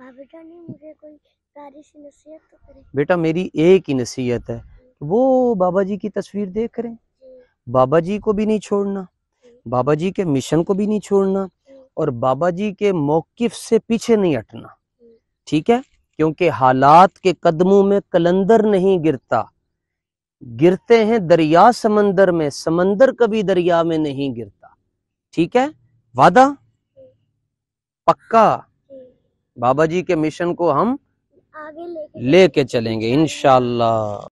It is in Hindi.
तो बेटा मेरी एक ही नसीहत है वो बाबा जी की तस्वीर देख रहे बाबा जी को भी नहीं छोड़ना बाबा जी के मिशन को भी नहीं छोड़ना और बाबा जी के मौकफ से पीछे नहीं हटना ठीक है क्योंकि हालात के कदमों में कलंदर नहीं गिरता गिरते हैं दरिया समंदर में समंदर कभी दरिया में नहीं गिरता ठीक है वादा पक्का बाबा जी के मिशन को हम लेके ले चलेंगे इनशाला